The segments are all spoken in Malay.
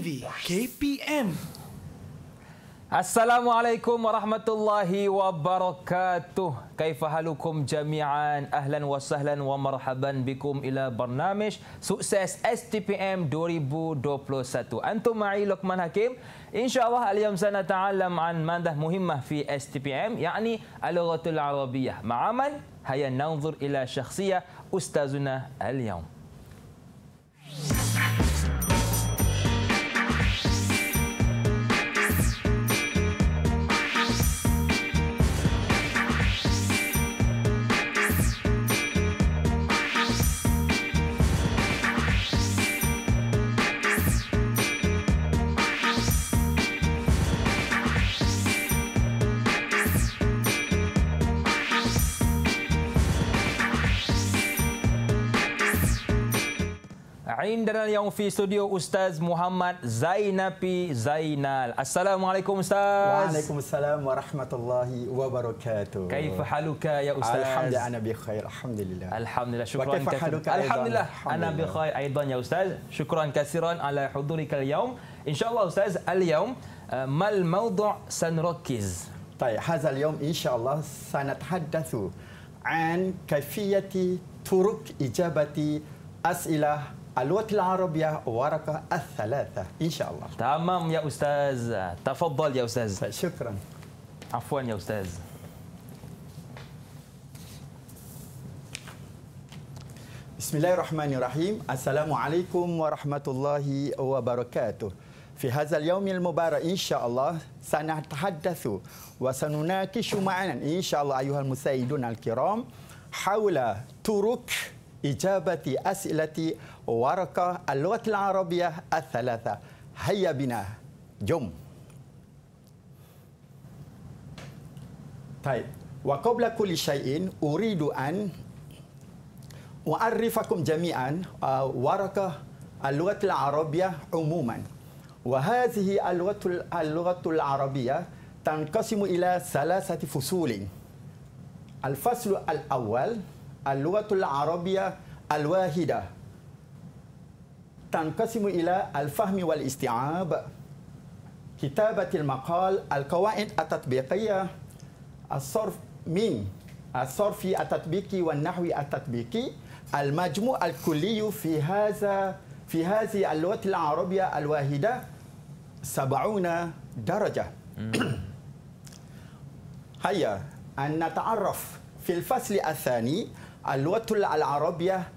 تيفي كي بي ام السلام عليكم ورحمة الله وبركاته كيف حالكم جميعا أهلا وسهلا ومرحبا بكم إلى برنامج سؤسس STPM 2021 أنتم معي لقمان حكيم إن شاء الله اليوم سنتعلم عن مادة مهمة في STPM يعني اللغة العربية مع من؟ هيا ننظر إلى شخصية أستاذنا اليوم عندنا اليوم في استوديو أستاذ محمد زينبي زينال السلام عليكم أستاذ وعليكم السلام ورحمة الله وبركاته كيف حالك يا أستاذ الحمد لله أنا بخير الحمد لله الحمد لله شكرا وكيف كثيرا حالك الحمد لله أنا بخير أيضا يا أستاذ شكرا كثيرا على حضورك اليوم إن شاء الله أستاذ اليوم ما الموضوع سنركز طيب هذا اليوم إن شاء الله سنتحدث عن كيفية طرق إجابة أسئلة اللغه العربية ورقة الثلاثة إن شاء الله تمام يا أستاذ تفضل يا أستاذ شكرا عفوا يا أستاذ بسم الله الرحمن الرحيم السلام عليكم ورحمة الله وبركاته في هذا اليوم المبارك إن شاء الله سنتحدث وسنناقش معنا إن شاء الله أيها المساعدون الكرام حول طرق إجابة أسئلة ورقة اللغة العربية الثلاثة هيا بنا جم طيب وقبل كل شيء أريد أن أعرفكم جميعا آه، ورقة اللغة العربية عموما وهذه اللغة اللغة العربية تنقسم إلى ثلاثة فصول الفصل الأول اللغة العربية الواحدة تنقسم إلى الفهم والاستيعاب كتابة المقال القواعد التطبيقية الصرف من الصرف التطبيقي والنحو التطبيقي المجموع الكلي في هذا في هذه اللغة العربية الواحدة سبعون درجة هيا أن نتعرف في الفصل الثاني اللغة العربية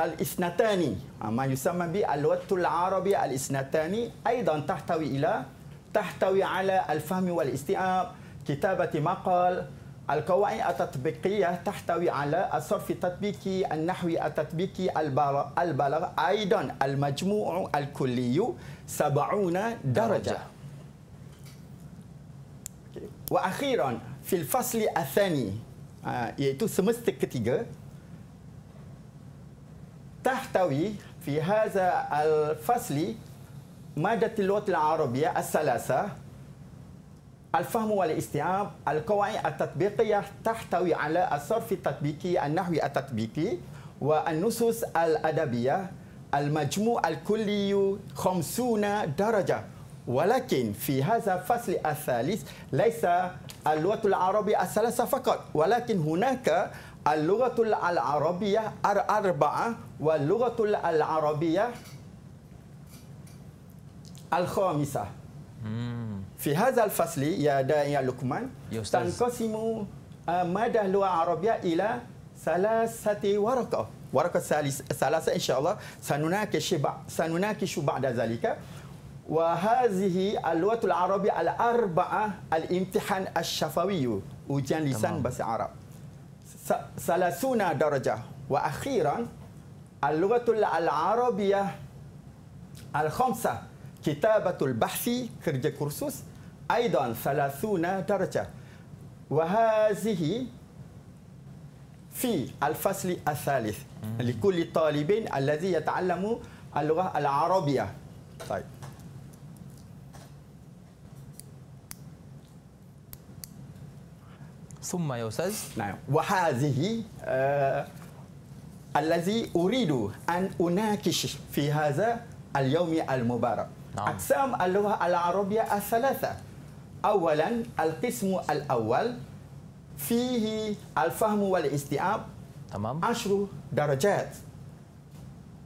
الاثنتان ما يسمى باللغة العربية الاثنتان أيضا تحتوي إلى تحتوي على الفهم والاستيعاب كتابة مقال القواعد التطبيقية تحتوي على الصرف التطبيقي النحوي التطبيقي البلاغ أيضا المجموع الكلي 70 درجة وأخيرا في الفصل الثاني uh, iaitu semester ketiga tahtawi fi hadha al-fasli madat al-lughat al-arabiyya as-salasa al-fahm wal isti'ab al-qawa'id at-tatbiqiyyah tahtawi ala as-sarf at-tatbiqi al nahwi at-tatbiqi wa an-nusus al-adabiyyah al-majmu' al-kulli 50 darajah ولكن في هذا الفصل الثالث ليس اللغة العربية الثلاثة فقط ولكن هناك اللغة العربية الأربعة واللغة العربية الخامسة في هذا الفصل يا يا لقمان تنقسم آه، مادة اللغة العربية إلى ثلاثة ورقة ورقة ثلاثة إن شاء الله سنناقش سنناقش بعد ذلك وهذه اللغة العربية الأربعة الامتحان الشفوي وجان لسان بس عرب 30 درجة وأخيرا اللغة العربية الخمسة كتابة البحث كرج كورسوس أيضا 30 درجة وهذه في الفصل الثالث لكل طالب الذي يتعلم اللغة العربية طيب ثم يا أستاذ نعم وهذه آه الذي أريد أن أناقش في هذا اليوم المبارك نعم. أقسام اللغة العربية الثلاثة أولا القسم الأول فيه الفهم والاستيعاب تمام عشر درجات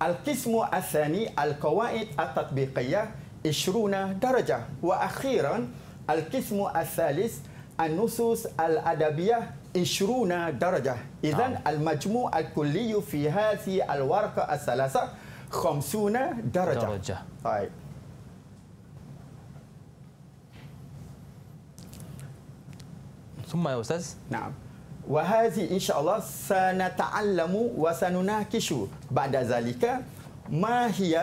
القسم الثاني القواعد التطبيقية 20 درجة وأخيرا القسم الثالث النصوص الأدبية 20 درجة إذا نعم. المجموع الكلي في هذه الورقة الثلاثة 50 درجة, درجة. طيب ثم يا أستاذ نعم وهذه إن شاء الله سنتعلم وسنناقش بعد ذلك ما هي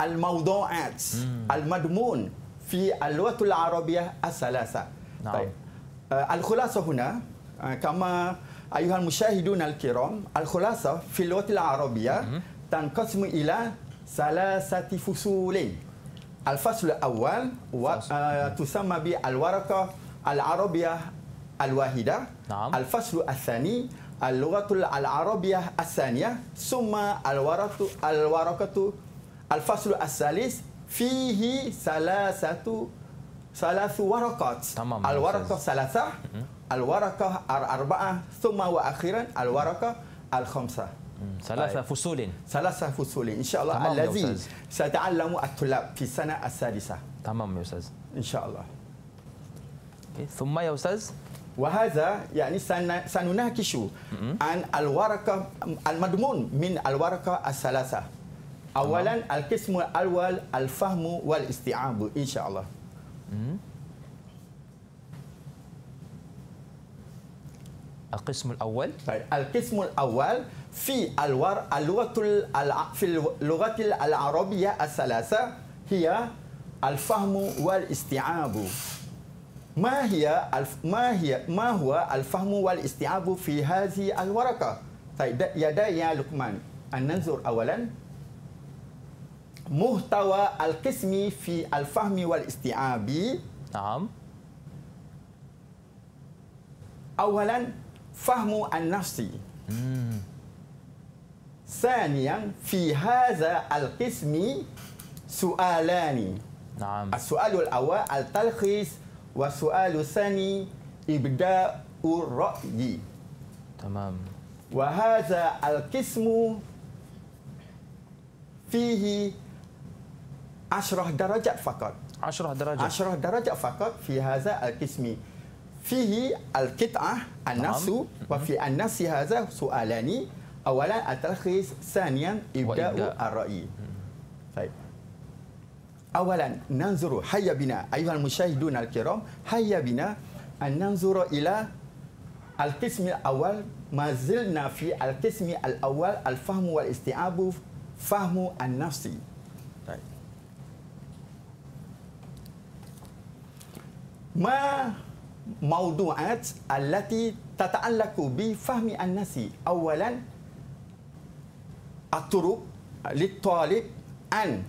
الموضوعات المضمون في اللغة العربية الثلاثة نعم. طيب آه، الخلاصة هنا آه، كما أيها المشاهدون الكرام الخلاصة في اللغة العربية تنقسم إلى ثلاثة فصول الفصل الأول آه، تسمى بالورقة العربية الواحدة نعم. الفصل الثاني اللغة العربية الثانية ثم الورقة الورقة الفصل الثالث فيه ثلاثة ثلاث ورقات تمام الورقة ثلاثة الورقة الأربعة ثم وأخيرا الورقة الخمسة ثلاثة طيب. فصول ثلاثة فصول إن شاء الله الذي سيتعلم الطلاب في السنة السادسة تمام يا أستاذ إن شاء الله ثم يا أستاذ وهذا يعني سنناقش عن الورقة المضمون من الورقة الثلاثة اولا القسم الاول الفهم والاستيعاب ان شاء الله القسم الاول طيب القسم الاول في الور اللغه في اللغه العربيه الثلاثه هي الفهم والاستيعاب ما هي ما هي ما هو الفهم والاستيعاب في هذه الورقه طيب يا يا لقمان ان ننظر اولا محتوى القسم في الفهم والاستيعاب نعم أولا فهم النفس ثانيا في هذا القسم سؤالان نعم السؤال الأول التلخيص والسؤال الثاني إبداء الرأي تمام وهذا القسم فيه 10 درجات فقط 10 درجات 10 درجات فقط في هذا القسم فيه القطعة النفس نعم. وفي النفس هذا سؤالان أولا التلخيص ثانيا إبداء, الرأي طيب أولا ننظر هيا بنا أيها المشاهدون الكرام هيا بنا أن ننظر إلى القسم الأول ما زلنا في القسم الأول الفهم والاستيعاب فهم النفسي ma mawdu'at allati tata'allaku bi fahmi an-nasi awalan aturuk litalib an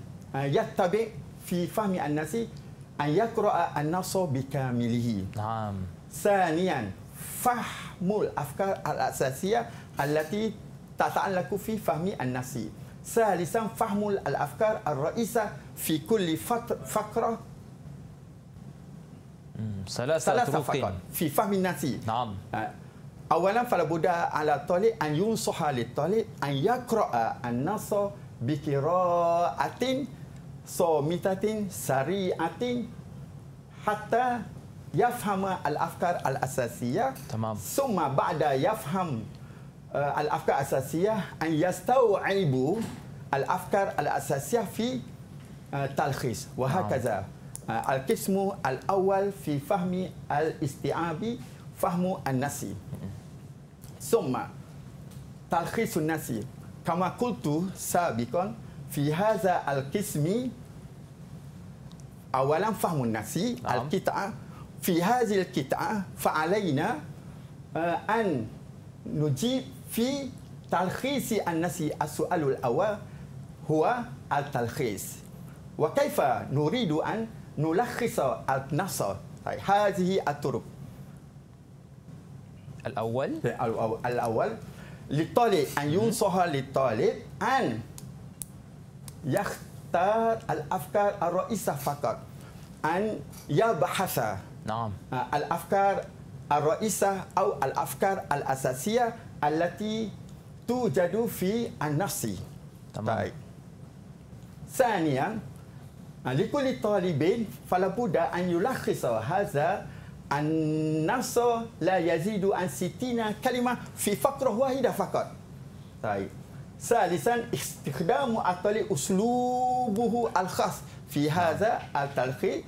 yattabi fi fahmi an-nasi an yaqra'a an-nasa bi kamilihi naam thaniyan fahmul afkar al-asasiyah allati tata'allaku fi fahmi an-nasi fahmul al afkar الافكار raisa fi كل فقره Hmm, salah salah safakon. Fi fahminasi. Naam. Ha. Awalan fala buda ala tolik an yunsuha li tolik an yakra'a an nasa bikira'atin so mitatin sari'atin hatta yafham al-afkar al-asasiyah tamam summa ba'da yafham uh, al-afkar al-asasiyah an yastaw'ibu al-afkar al-asasiyah fi uh, talkhis wa hakaza ah. آه، القسم الأول في فهم الاستيعاب فهم النسي ثم تلخيص النسي كما قلت سابقا في هذا القسم أولا فهم النسي نعم. القطعة في هذه القطعة فعلينا آه، أن نجيب في تلخيص النسي السؤال الأول هو التلخيص وكيف نريد أن نلخص النص طيب، هذه الطرق الأول الأول للطالب أن ينصح للطالب أن يختار الأفكار الرئيسة فقط أن يبحث نعم الأفكار الرئيسة أو الأفكار الأساسية التي توجد في النص تمام طيب. ثانيا لكل الطالبين فلابد أن يلخص هذا النص لا يزيد عن ستين كلمة في فقرة واحدة فقط طيب ثالثا استخدام الطالب أسلوبه الخاص في هذا التلخيص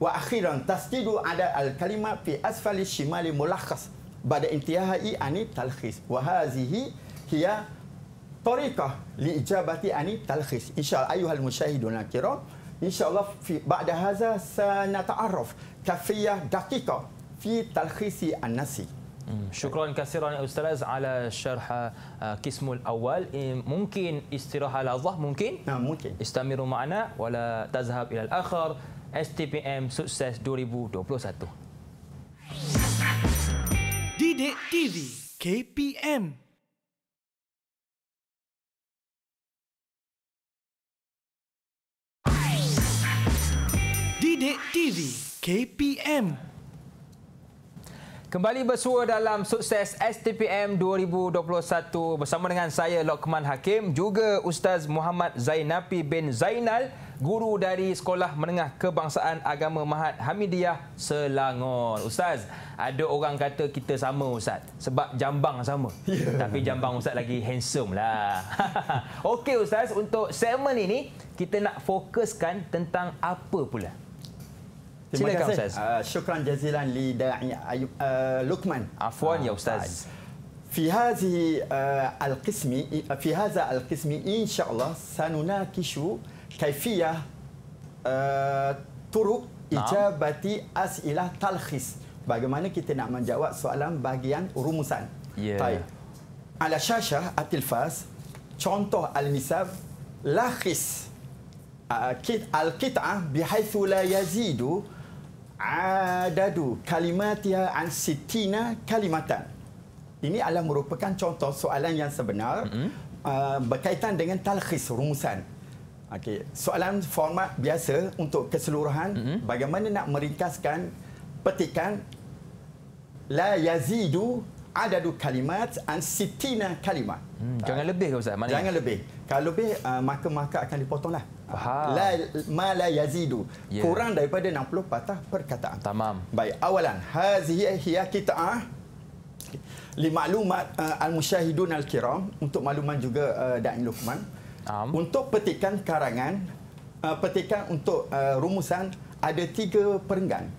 وأخيرا تسديد على الكلمة في أسفل الشمال ملخص بعد انتهاء عن التلخيص وهذه هي طريقة لإجابة عن التلخيص إن شاء الله أيها المشاهدون الكرام insyaallah fi ba'da hadza sanata'arraf kafiyah daqiqa fi talkhisi an-nasi hmm, Syukran kasiran Ustaz ala syarh kismul uh, awal. Eh, mungkin istirahat Allah mungkin. Ha, mungkin. Istamiru ma'ana wala tazhab ila al-akhir. STPM sukses 2021. Didik TV KPM Bidik TV KPM Kembali bersua dalam sukses STPM 2021 bersama dengan saya Lokman Hakim juga Ustaz Muhammad Zainapi bin Zainal guru dari Sekolah Menengah Kebangsaan Agama Mahat Hamidiyah Selangor. Ustaz, ada orang kata kita sama Ustaz sebab jambang sama. Yeah. Tapi jambang Ustaz lagi handsome lah. Okey Ustaz, untuk segmen ini kita nak fokuskan tentang apa pula? Terima kasih. Uh, syukran jazilan li da'i uh, Lukman. Afwan ya Ustaz. في هذه القسم في هذا القسم إن شاء الله سنناقش كيفية طرق إجابة نعم. أسئلة تلخيص bagaimana kita nak menjawab soalan bahagian rumusan. Yeah. Baik. Ala syashah atilfas contoh al-misab lakhis al-qit'ah bihaithu la yazidu Adadu kalimatia ansitina kalimatan. Ini adalah merupakan contoh soalan yang sebenar mm-hmm. uh, berkaitan dengan talkhis rumusan. Okey, soalan format biasa untuk keseluruhan mm-hmm. bagaimana nak meringkaskan petikan la yazidu adadu kalimat ansitina kalimat. Hmm, jangan lebih ke ustaz? Mana jangan ya? lebih kalau lebih uh, ah, maka maka akan dipotonglah. lah. La, ma la yazidu. Yeah. Kurang daripada 60 patah perkataan. Tamam. Baik, awalan. Hazihi hiya kita'ah. Limaklumat uh, ah, al-musyahidun al-kiram. Untuk makluman juga uh, Da'in Luqman. Um. Untuk petikan karangan. Uh, petikan untuk uh, rumusan. Ada tiga perenggan.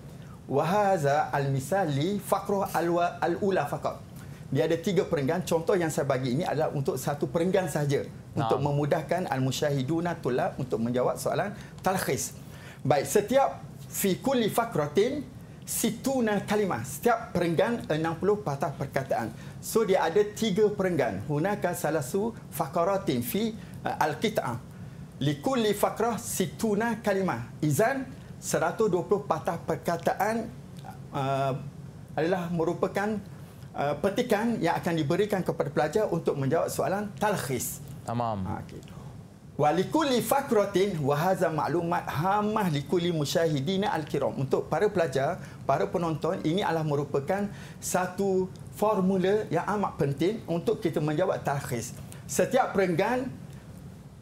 Wahaza al-misali faqruh al-ula faqat. Dia ada tiga perenggan. Contoh yang saya bagi ini adalah untuk satu perenggan sahaja untuk memudahkan al-musyahiduna tulab untuk menjawab soalan talkhis. Baik, setiap fi kulli fakratin situna kalimah. Setiap perenggan 60 patah perkataan. So dia ada tiga perenggan. Hunaka salasu fakaratin fi uh, eh, al-qita'ah. Likulli fakrah situna kalimah. Izan 120 patah perkataan uh, adalah merupakan uh, petikan yang akan diberikan kepada pelajar untuk menjawab soalan talkhis. Tamam. Ha, ah, okay. Walikuli fakrotin wahaza maklumat hamah likuli musyahidina al-kiram. Untuk para pelajar, para penonton, ini adalah merupakan satu formula yang amat penting untuk kita menjawab takhis. Setiap perenggan,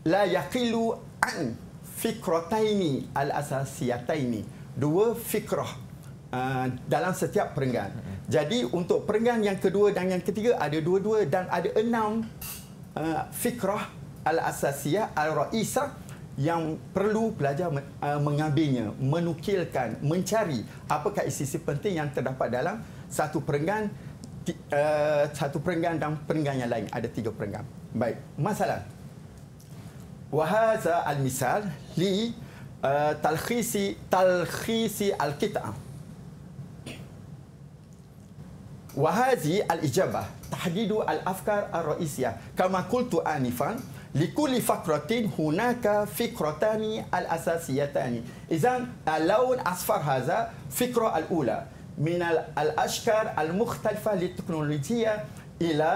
la yakilu an fikrotaini al-asasiyataini. Dua fikrah Uh, dalam setiap perenggan. Mm-hmm. Jadi untuk perenggan yang kedua dan yang ketiga ada dua-dua dan ada enam Eh, fikrah al-asasiyah al-ra'isah yang perlu pelajar eh, mengambilnya, menukilkan, mencari apakah isi-isi penting yang terdapat dalam satu perenggan eh, satu perenggan dan perenggan yang lain. Ada tiga perenggan. Baik, masalah. Wahaza al-misal li uh, talkhisi, talkhisi al-kita'ah. وهذه الإجابة تحديد الأفكار الرئيسية كما قلت آنفا لكل فقرة هناك فكرتان الأساسيتان إذا اللون الأصفر هذا فكرة الأولى من الأشكال المختلفة للتكنولوجيا إلى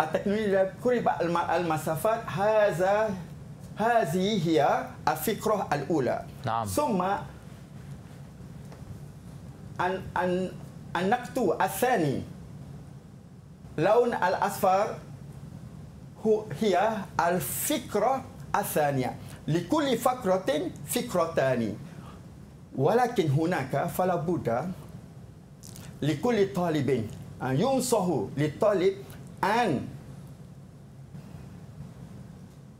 التكنولوجيا قرب المسافات هذا هذه هي الفكرة الأولى نعم. ثم أن أن anaktu asani laun al asfar hu hiya al fikra asania likulli fakratin fikratani walakin hunaka falabuda. buddha likulli talibin ah, yun sahu li talib an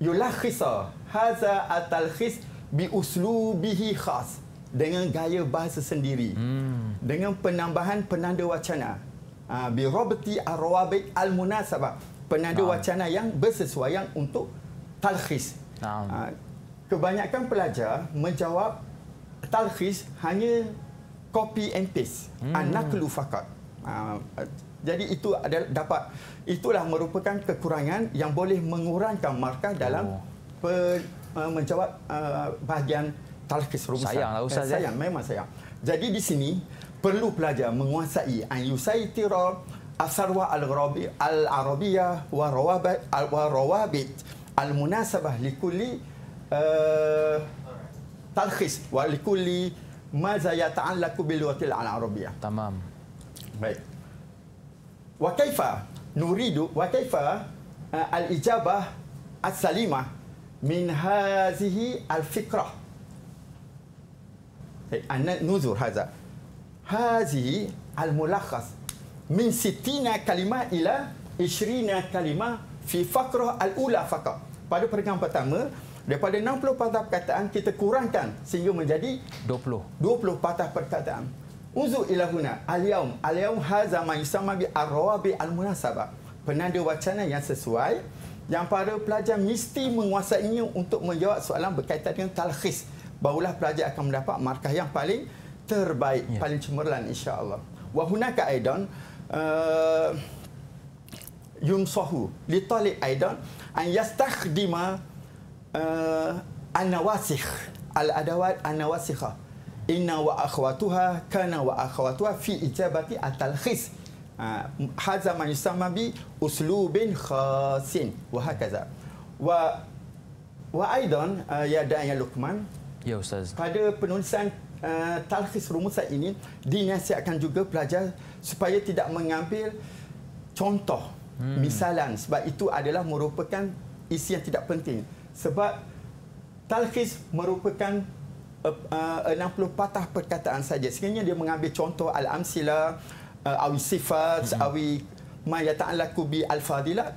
yulakhisa hadha at-talkhis bi uslubihi khas dengan gaya bahasa sendiri hmm. dengan penambahan penanda wacana uh, bi robati arwabik al munasabah penanda nah. wacana yang bersesuaian untuk talkhis nah. Ha, kebanyakan pelajar menjawab talkhis hanya copy and paste hmm. anaklu fakat ha, jadi itu adalah dapat itulah merupakan kekurangan yang boleh mengurangkan markah dalam oh. pe, eh, menjawab eh, bahagian talak keseluruhan. Sayang lah Ustaz. Eh, sayang, memang sayang. Jadi di sini perlu pelajar menguasai an yusaitira asarwa al-arabi al-arabiya wa rawabit al rawabit al-munasabah li kulli uh, eh, talkhis wa li kulli ma za yata'allaqu al-arabiyah. Tamam. Baik. Wa kaifa nuridu wa kaifa uh, al-ijabah as-salimah min hazihi al-fikrah. Anak nuzul haza hazi al mulakhas min sitina kalimah ila ishrina kalimah fi fakroh al ula fakat pada peringkat pertama daripada 60 patah perkataan kita kurangkan sehingga menjadi 20 20 patah perkataan uzur ilahuna al yaum al yaum haza ma yusamma bi arwabi al munasabah penanda wacana yang sesuai yang para pelajar mesti menguasainya untuk menjawab soalan berkaitan dengan talkhis barulah pelajar akan mendapat markah yang paling terbaik ya. paling cemerlang insya-Allah. Wa hunaka aidan uh, yumsahu li talib aidan an yastakhdima uh, eh, anawasikh al adawat an anawasikha inna wa akhwatuha kana wa akhwatuha fi ijabati atal khis uh, ah, hadza ma yusamma bi uslubin khasin wa hakaza wa wa aidan uh, ya dan ya lukman ya, Ustaz. pada penulisan uh, eh, talhis rumusan ini dinasihatkan juga pelajar supaya tidak mengambil contoh hmm. misalan sebab itu adalah merupakan isi yang tidak penting sebab talhis merupakan uh, uh, 60 patah perkataan saja sekiranya dia mengambil contoh al-amsila uh, awi sifat hmm. awi maya ta'alaku bi al-fadila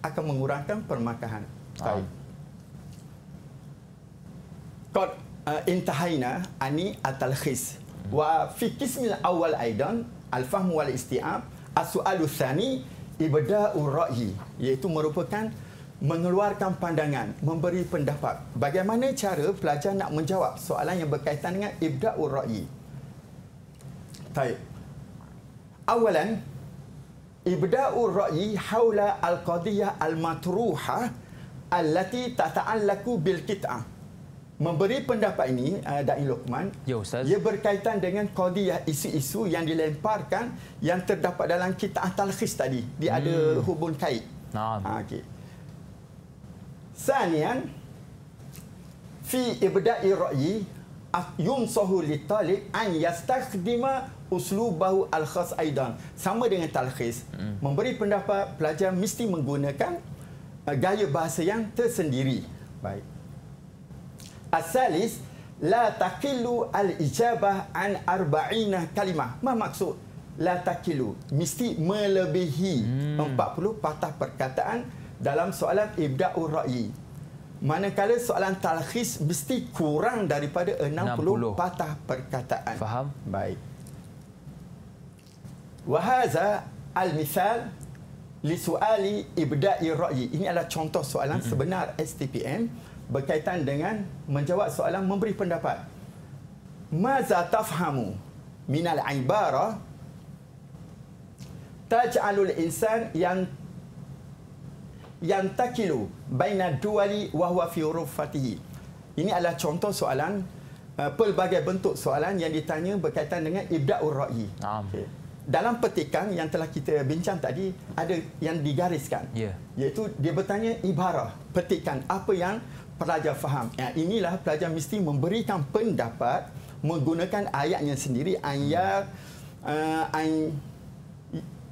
akan mengurangkan permakahan. Ah. Kod uh, intahaina ani atalkhis wa fi qismil awal aidan alfahm wal isti'ab as-su'alu tsani ibda'u merupakan mengeluarkan pandangan memberi pendapat bagaimana cara pelajar nak menjawab soalan yang berkaitan dengan ibda ura'i? baik awalan ibda ura'i haula al almatruha allati tata'allaku bil kit'ah memberi pendapat ini uh, eh, Dain Lokman ya, Ustaz. ia berkaitan dengan qadiyah isu-isu yang dilemparkan yang terdapat dalam kitab At-Talhis tadi dia hmm. ada hubung kait nah. ha, okay. Sanian fi ibda'i ra'yi yunsahu li talib an yastakhdima uslubahu al-khas aidan sama dengan talhis hmm. memberi pendapat pelajar mesti menggunakan uh, gaya bahasa yang tersendiri baik Asalis la takilu al ijabah an arba'ina kalimah. Apa maksud la takilu? Mesti melebihi hmm. 40 patah perkataan dalam soalan ibda'ur ra'i. Manakala soalan talkhis mesti kurang daripada 60, 60. patah perkataan. Faham? Baik. Wahaza al misal, li soali ibda'i ra'i. Ini adalah contoh soalan hmm. sebenar STPM berkaitan dengan menjawab soalan memberi pendapat. Maza tafhamu min al-ibara taj'alul insan yang yang takilu baina duali wa huwa fi rufatihi. Ini adalah contoh soalan uh, pelbagai bentuk soalan yang ditanya berkaitan dengan ibda'ur ra'yi. Okay. Dalam petikan yang telah kita bincang tadi ada yang digariskan. Yeah. Iaitu dia bertanya ibarah, petikan apa yang pelajar faham. Ya, inilah pelajar mesti memberikan pendapat menggunakan ayatnya sendiri ayat uh, eh, ay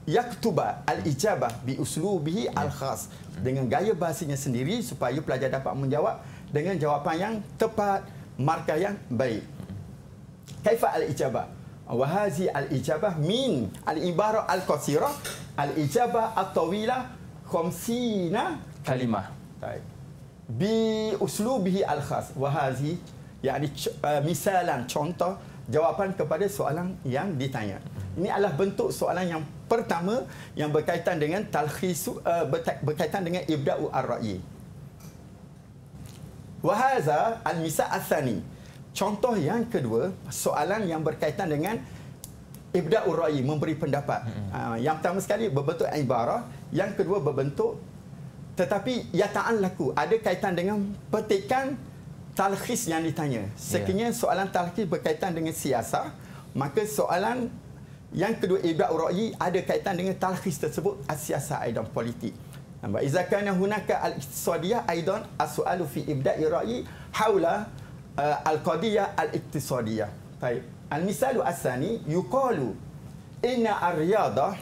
yaktuba al-ijabah bi uslubihi al-khas dengan gaya bahasanya sendiri supaya pelajar dapat menjawab dengan jawapan yang tepat markah yang baik kaifa al-ijabah Wahazi al-ijabah min al-ibarah al-qasirah al-ijabah at-tawilah khamsina kalimah baik bi uslubihi al khas wa hazi yakni uh, misalan contoh jawapan kepada soalan yang ditanya ini adalah bentuk soalan yang pertama yang berkaitan dengan talkhis uh, eh, berkaitan dengan ibda'u ar-ra'yi wa hadza al misal athani contoh yang kedua soalan yang berkaitan dengan ibda'u ar-ra'yi memberi pendapat uh, yang pertama sekali berbentuk ibarah yang kedua berbentuk tetapi ya ta'an laku ada kaitan dengan petikan talkhis yang ditanya. Sekiranya yeah. soalan talkhis berkaitan dengan siasat, maka soalan yang kedua ibad ra'yi ada kaitan dengan talkhis tersebut asiasa aidan politik. Nampak izakana hunaka al-iqtisadiyah aidan as-su'alu fi ibda'i ra'yi haula uh, al-qadiyah al-iqtisadiyah. Baik. Al-misalu asani yuqalu inna ar-riyadah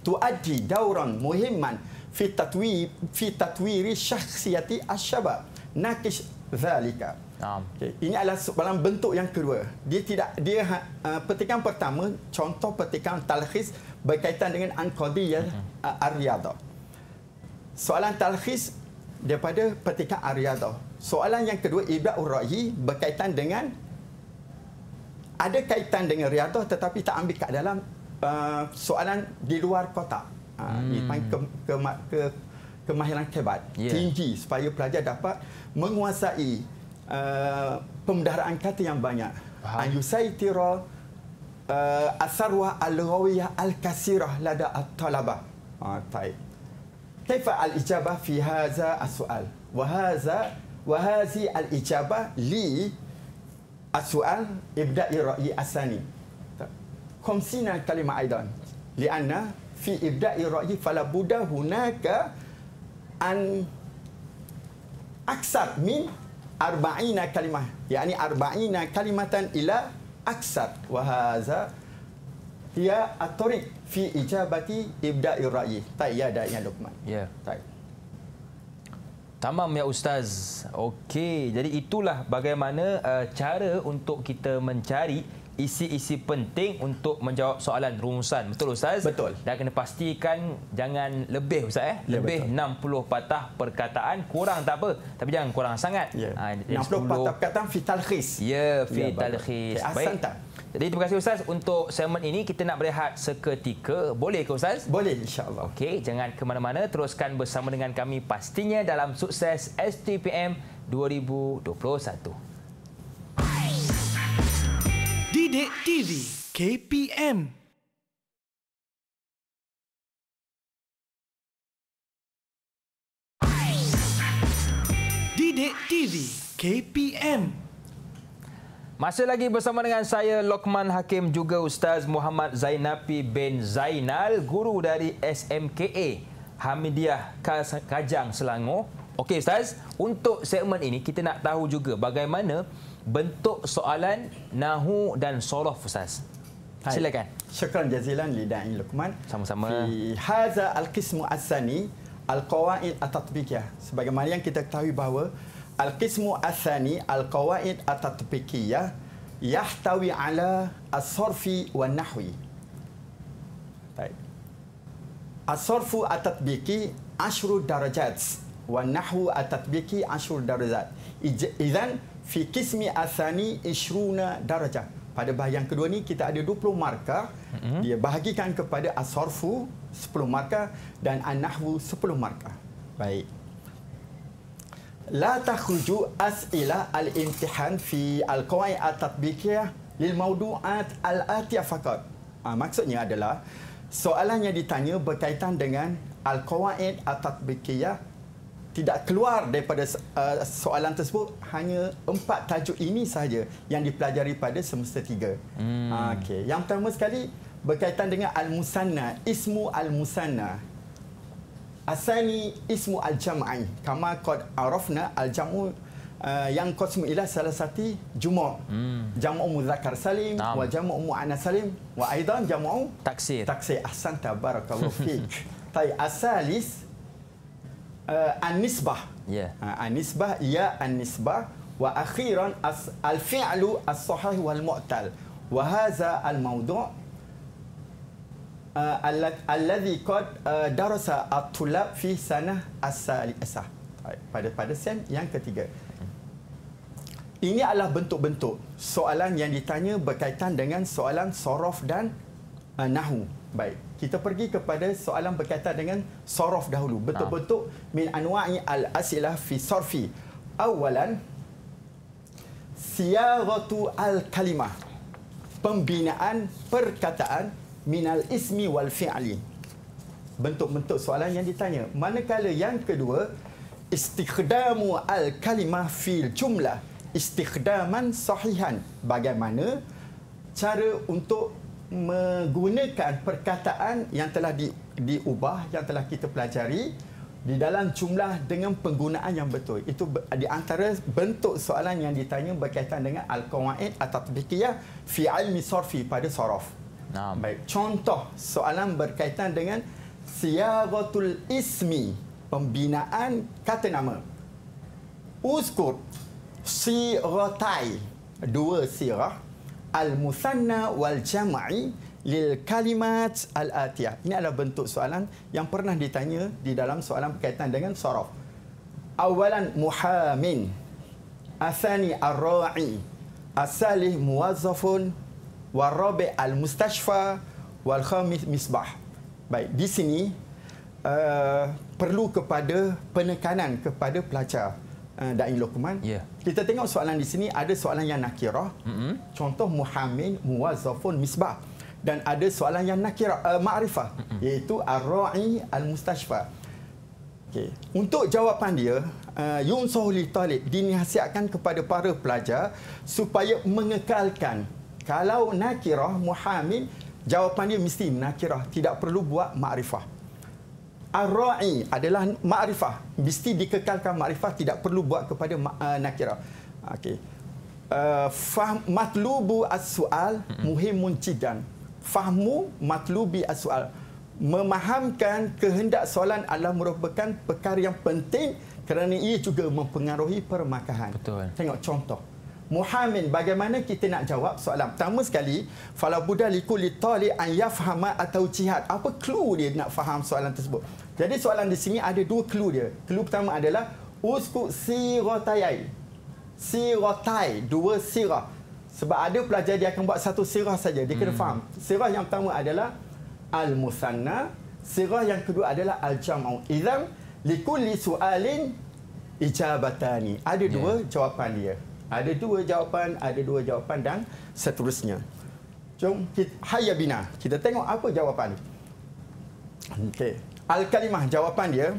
tuaddi dawran muhimman في التطوير في تطوير شخصيه الشباب ناقش ذلك Okay. Ini adalah dalam bentuk yang kedua. Dia tidak dia uh, petikan pertama contoh petikan talhis berkaitan dengan Al-Qadiyah uh, hmm. Ar-Riyadhah. Soalan talhis daripada petikan Ar-Riyadhah. Soalan yang kedua Ibnu Rahi berkaitan dengan ada kaitan dengan Riyadhah tetapi tak ambil kat dalam uh, soalan di luar kotak. Ah, hmm. panggil tentang ke, ke, ke, kemahiran kebat yeah. tinggi supaya pelajar dapat menguasai uh, pembendaharaan kata yang banyak ayusai tira uh, asarwa al-rawiyah al-kasirah lada at-talabah ha baik kaifa al-ijabah fi haza as-su'al wa hadha wa hadhi al-ijabah li as-su'al ibda'i ra'yi asani Komsina kalimah aidan li anna fi ibda'i ra'yi fala buda hunaka an aksar min arba'ina kalimah yakni arba'ina kalimatan ila aksar wa hadza hiya at fi ijabati ibda'i ra'yi baik ya dan ya luqman ya baik Tamam ya Ustaz. Okey, jadi itulah bagaimana uh, cara untuk kita mencari isi-isi penting untuk menjawab soalan rumusan. Betul Ustaz? Betul. Dan kena pastikan jangan lebih Ustaz eh. Ya, lebih ya, 60 patah perkataan. Kurang tak apa. Tapi jangan kurang sangat. Ya. Ha, 60 10. patah perkataan fital khis. Ya, fital khis. Ya, Baik. Tak? Jadi terima kasih Ustaz untuk segmen ini. Kita nak berehat seketika. Boleh ke Ustaz? Boleh insyaAllah. Okey, jangan ke mana-mana. Teruskan bersama dengan kami pastinya dalam sukses STPM 2021. Bidik TV KPM Bidik TV KPM masih lagi bersama dengan saya Lokman Hakim juga Ustaz Muhammad Zainapi bin Zainal guru dari SMKA Hamidiah Kajang Selangor. Okey Ustaz, untuk segmen ini kita nak tahu juga bagaimana bentuk soalan nahu dan sorof Ustaz. Hai. Silakan. Syukran jazilan li da'i Luqman. Sama-sama. Di haza al-qismu as-sani al-qawaid at-tatbiqiyah. Sebagaimana yang kita ketahui bahawa al-qismu as-sani al-qawaid at-tatbiqiyah yahtawi ala as-sarfi wa nahwi. Baik. As-sarfu at-tatbiqi asyru darajat wa nahwu at-tatbiqi asyru darajat. Izan Ij- fi kismi asani ishruna darajah. Pada bahagian kedua ni kita ada 20 markah. Mm-hmm. Dia bahagikan kepada asorfu 10 markah dan anahwu 10 markah. Baik. La takhruju as'ila al-imtihan fi al-qawaid at-tatbiqiyah lil mawdu'at al-atiyah faqat. Ha, maksudnya adalah soalan yang ditanya berkaitan dengan al-qawaid at-tatbiqiyah tidak keluar daripada uh, soalan tersebut hanya empat tajuk ini sahaja yang dipelajari pada semester tiga. Hmm. Ah, okey, yang pertama sekali berkaitan dengan al-musanna, ismu al-musanna. Asani ismu al jamai. Kama kod arafna al-jam'u Uh, yang kosmu ialah salah satu jumu' hmm. jamu' muzakkar salim Tam. wa jamu' mu'annas salim wa aidan jamu' taksir taksir ahsanta barakallahu fik tai asalis uh, anisbah, nisbah Yeah. Uh, an ya anisbah, nisbah wa akhiran as al-fi'lu as-sahih wal mu'tal wa hadha al-mawdu' uh, alladhi qad uh, darasa at-tulab fi sanah as-salisah. Pada pada sen yang ketiga. Ini adalah bentuk-bentuk soalan yang ditanya berkaitan dengan soalan sorof dan uh, nahu. Baik. Kita pergi kepada soalan berkaitan dengan sorof dahulu. Betul-betul ha. min anwa'i al-asilah fi sorfi. Awalan, siyaratu al-kalimah. Pembinaan perkataan min al ismi wal fi'li. Bentuk-bentuk soalan yang ditanya. Manakala yang kedua, istikhdamu al-kalimah fil jumlah. Istikhdaman sahihan. Bagaimana cara untuk menggunakan perkataan yang telah di, diubah, yang telah kita pelajari di dalam jumlah dengan penggunaan yang betul. Itu di antara bentuk soalan yang ditanya berkaitan dengan Al-Qawaid atau Tafikiyah fi ilmi sorfi pada sorof. Nah. Baik, contoh soalan berkaitan dengan siyagatul ismi, pembinaan kata nama. Uzkur, siratai, dua sirah, al-muthanna wal-jama'i lil kalimat al-atiyah. Ini adalah bentuk soalan yang pernah ditanya di dalam soalan berkaitan dengan sorof. Awalan muhamin, asani ar-ra'i, asalih muwazzafun, warrabi al-mustashfa, wal misbah. Baik, di sini uh, perlu kepada penekanan kepada pelajar. Eh, Da'i Luqman. Yeah. Kita tengok soalan di sini, ada soalan yang nakirah. Mm -hmm. Contoh Muhammad Muwazzafun Misbah. Dan ada soalan yang nakirah, uh, ma'rifah. Mm -hmm. Iaitu Ar-Ra'i Al-Mustashfa. Okay. Untuk jawapan dia, uh, Yun Sohli Talib dinasihatkan kepada para pelajar supaya mengekalkan. Kalau nakirah, Muhammad, jawapan dia mesti nakirah. Tidak perlu buat ma'rifah. Ar-ra'i adalah ma'rifah. Mesti dikekalkan ma'rifah tidak perlu buat kepada uh, eh, nakira. Okay, Uh, eh, faham matlubu as-su'al hmm. muhimun cidan. Fahmu matlubi as-su'al. Memahamkan kehendak soalan adalah merupakan perkara yang penting kerana ia juga mempengaruhi permakahan. Betul. Tengok contoh. Muhammad, bagaimana kita nak jawab soalan? Pertama sekali, falabudaliku litali an yafhama atau cihat Apa clue dia nak faham soalan tersebut? Jadi soalan di sini ada dua clue dia. Clue pertama adalah usku sirotai. Sirotai dua sirah. Sebab ada pelajar dia akan buat satu sirah saja. Dia kena hmm. faham. Sirah yang pertama adalah al-musanna, sirah yang kedua adalah al-jam'u. Idzam likulli su'alin ijabatani. Ada dua yeah. jawapan dia. Ada dua jawapan, ada dua jawapan dan seterusnya. Jom kita hayya bina. Kita tengok apa jawapan. Okey. Al-Kalimah jawapan dia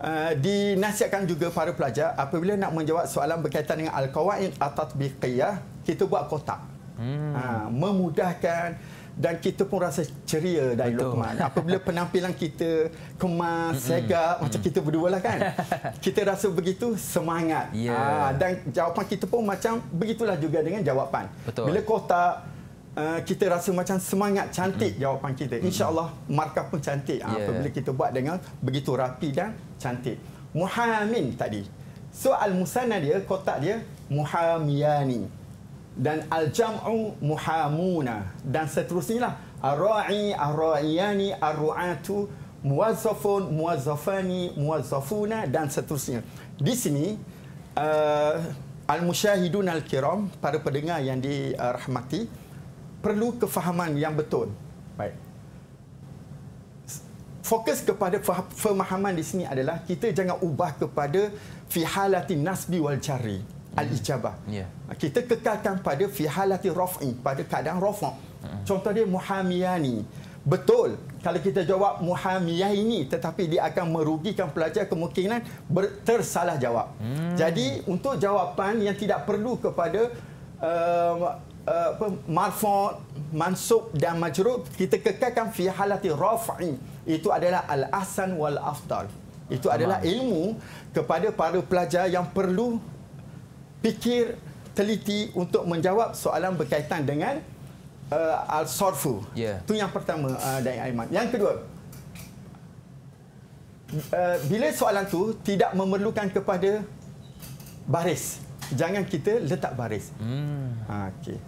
Uh, dinasihatkan juga para pelajar apabila nak menjawab soalan berkaitan dengan Al-Qawaid At-Tatbiqiyah, kita buat kotak. Hmm. Ha, memudahkan dan kita pun rasa ceria dari Luqman. Apabila penampilan kita kemas, Mm-mm. segar Mm-mm. macam kita berdua lah kan. Kita rasa begitu semangat. Yeah. Ha, dan jawapan kita pun macam begitulah juga dengan jawapan. Betul. Bila kotak, Uh, kita rasa macam semangat cantik mm. jawapan kita. Hmm. InsyaAllah markah pun cantik ha, yeah. apabila kita buat dengan begitu rapi dan cantik. Muhammin tadi. So al-musanna dia, kotak dia, muhamiyani. Dan al-jam'u muhamuna. Dan seterusnya lah. Ar-ra'i, ar-ra'iyani, ar-ru'atu, muwazzafun, muwazzafani, muwazzafuna dan seterusnya. Di sini, uh, al-musyahidun al-kiram, para pendengar yang dirahmati, uh, perlu kefahaman yang betul. Baik. Fokus kepada pemahaman di sini adalah kita jangan ubah kepada fi halati nasbi wal jari hmm. al ijabah. Yeah. Ha, kita kekalkan pada fi halati raf'i pada keadaan rafa. Hmm. Contoh dia muhamiyani. Betul kalau kita jawab muhamiyah ini tetapi dia akan merugikan pelajar kemungkinan ber- tersalah jawab. Hmm. Jadi untuk jawapan yang tidak perlu kepada uh, Eh, apa marfu' mansub dan majrur kita kekalkan fi halati rafi itu adalah al ahsan wal afdal itu Amal. adalah ilmu kepada para pelajar yang perlu fikir teliti untuk menjawab soalan berkaitan dengan uh, eh, al sarfu ya. itu yeah. yang pertama uh, eh, dari Aiman yang kedua bila soalan tu tidak memerlukan kepada baris jangan kita letak baris hmm ah, okey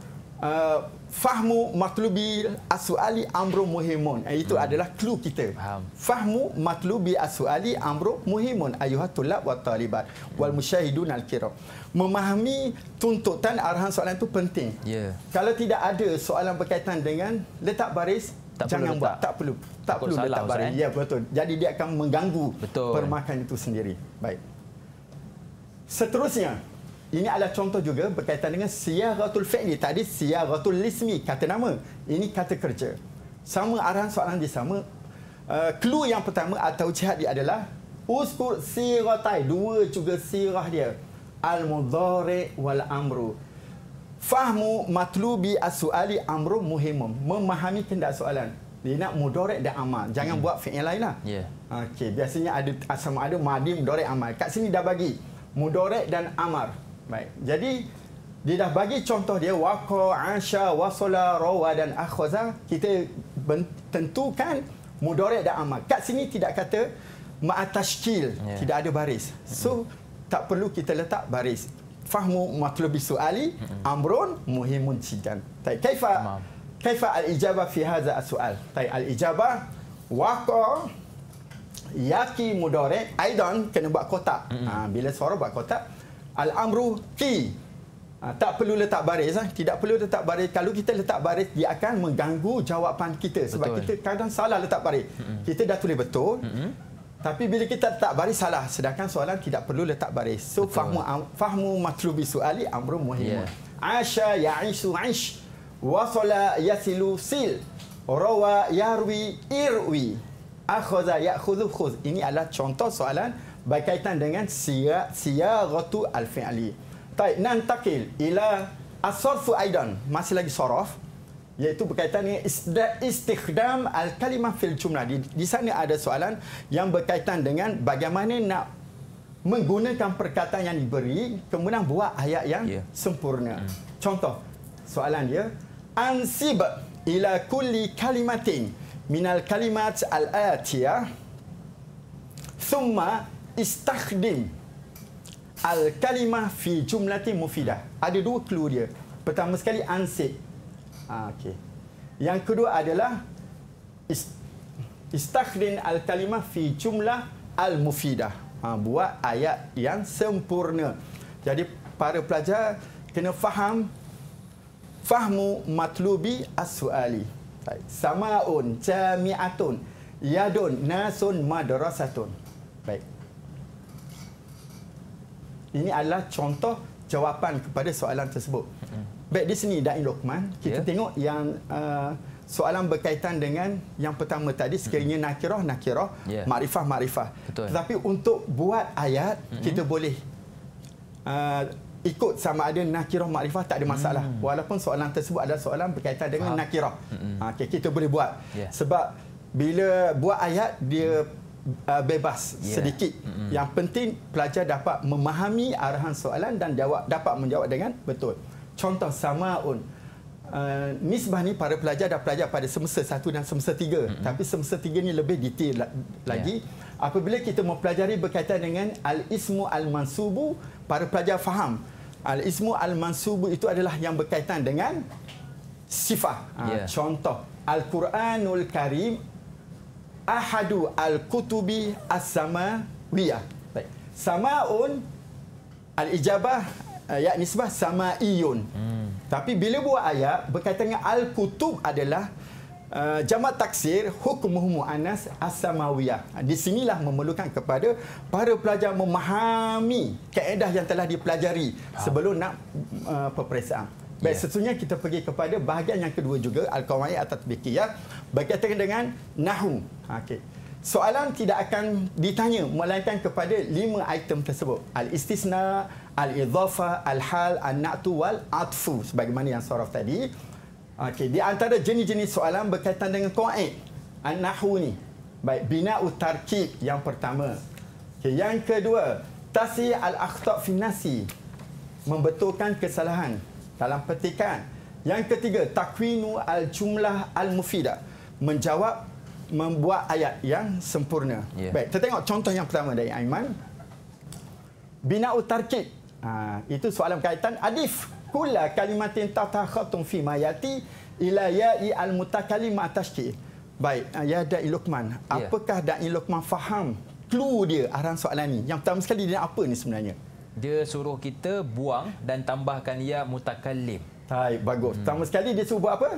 Uh, fahmu matlubi asuali amro muhimun. Eh, itu hmm. adalah clue kita. Faham. Fahmu matlubi asuali amro muhimun ayuhatulab wa talibat wal musyahidun al kiram. Memahami tuntutan arahan soalan itu penting. Yeah. Kalau tidak ada soalan berkaitan dengan letak baris, tak jangan buat. Tak perlu. Tak Takut perlu salah, letak baris. Eh? Ya, betul. Jadi dia akan mengganggu betul. permakan itu sendiri. Baik. Seterusnya, ini adalah contoh juga berkaitan dengan siyah ratul fi'li. Tadi siyah ratul lismi, kata nama. Ini kata kerja. Sama arahan soalan di sama. Uh, clue yang pertama atau jihad dia adalah uskur siratai. Dua juga sirah dia. Al-mudhari wal-amru. Fahmu matlubi as-su'ali amru muhimum. Memahami kendak soalan. Dia nak mudorek dan amal. Jangan hmm. buat fi'il lain lah. Yeah. Okay. Biasanya ada sama ada madim, mudorek, amal. Kat sini dah bagi. Mudorek dan amar. Baik. Jadi dia dah bagi contoh dia waqa, asha, wasala, rawa dan akhaza. Kita tentukan mudhari' dan amal. Kat sini tidak kata ma'atashkil, yeah. tidak ada baris. So tak perlu kita letak baris. Fahmu matlubi su'ali amrun muhimun sidan. Tai kaifa kaifa al-ijabah fi hadha as-su'al? Tai al-ijabah waqa yaki mudhari' aidan kena buat kotak. Ha, bila suara buat kotak Al-Amru Ki. Ha, tak perlu letak baris. Ha. Tidak perlu letak baris. Kalau kita letak baris, dia akan mengganggu jawapan kita. Sebab betul. kita kadang salah letak baris. Mm -hmm. Kita dah tulis betul. Mm -hmm. Tapi bila kita letak baris, salah. Sedangkan soalan tidak perlu letak baris. So, fahmu, fahmu matlubi su'ali amru muhimu. Asya ya'isu ish. Wasola yasilu sil. Rawa yarwi irwi. Akhoza ya'khudu khuz. Ini adalah contoh soalan berkaitan dengan siyar siyaratu al-fi'li. Baik, takil ila asarfu aidan. Masih lagi sorof. Iaitu berkaitan dengan istighdam al-kalimah fil jumlah. Di, di sana ada soalan yang berkaitan dengan bagaimana nak menggunakan perkataan yang diberi kemudian buat ayat yang yeah. sempurna. Mm. Contoh soalan dia ansib ila kulli kalimatin min al kalimat al-atiyah thumma istakhdim al kalimah fi jumlatin mufidah. Ada dua clue dia. Pertama sekali ansib. Ha, ah, okay. Yang kedua adalah istakhdim al kalimah fi jumlah al mufidah. Ha, buat ayat yang sempurna. Jadi para pelajar kena faham fahmu matlubi as-suali. Samaun jami'atun yadun nasun madrasatun. Ini adalah contoh jawapan kepada soalan tersebut. Baik di sini Dain Lokman, kita yeah. tengok yang uh, soalan berkaitan dengan yang pertama tadi sekiranya nakirah nakirah, yeah. makrifah makrifah. Tetapi untuk buat ayat mm-hmm. kita boleh uh, ikut sama ada nakirah makrifah tak ada masalah. Mm. Walaupun soalan tersebut ada soalan berkaitan dengan Faham. nakirah. Mm-hmm. Ah, okay, kita boleh buat. Yeah. Sebab bila buat ayat dia mm uh, bebas yeah. sedikit. Mm-hmm. Yang penting pelajar dapat memahami arahan soalan dan jawab dapat menjawab dengan betul. Contoh sama un Uh, nisbah ni para pelajar dah pelajar pada semester 1 dan semester tiga, mm-hmm. tapi semester tiga ni lebih detail la- lagi yeah. apabila kita mempelajari berkaitan dengan al-ismu al-mansubu para pelajar faham al-ismu al-mansubu itu adalah yang berkaitan dengan sifat uh, ha, contoh al-Quranul Karim ahadu al-kutubi as-samawiyah. Baik. Sama'un al-ijabah ayat eh, nisbah sama'iyun. Hmm. Tapi bila buat ayat berkaitan dengan al-kutub adalah uh, jamak taksir hukmuhu anas as-samawiyah. Di sinilah memerlukan kepada para pelajar memahami kaedah yang telah dipelajari ha. sebelum nak uh, peperiksaan. Baik, yeah. seterusnya kita pergi kepada bahagian yang kedua juga Al-Qawai atau Tbiqiyah Berkaitan dengan Nahu ha, okay. Soalan tidak akan ditanya Melainkan kepada lima item tersebut Al-Istisna, Al-Idhafa, Al-Hal, Al-Na'tu, Wal-Atfu Sebagaimana yang saraf tadi ha, okay. Di antara jenis-jenis soalan berkaitan dengan Qawai Al-Nahu ni Baik, bina utarkib yang pertama okay. Yang kedua Tasi al-akhtab finasi Membetulkan kesalahan dalam petikan. Yang ketiga, takwinu al-jumlah al-mufidah. Menjawab, membuat ayat yang sempurna. Yeah. Baik, kita tengok contoh yang pertama dari Aiman. Bina utarkib. Ha, itu soalan kaitan adif. Kula kalimatin tata khatum fi mayati ila ya'i al-mutakalima tashkir. Baik, ha, ya da'i Luqman. Ya. Apakah yeah. da'i Luqman faham clue dia arah soalan ini? Yang pertama sekali, dia apa ini sebenarnya? dia suruh kita buang dan tambahkan ia mutakallim. Hai bagus. Hmm. Pertama hmm. sekali dia suruh buat apa?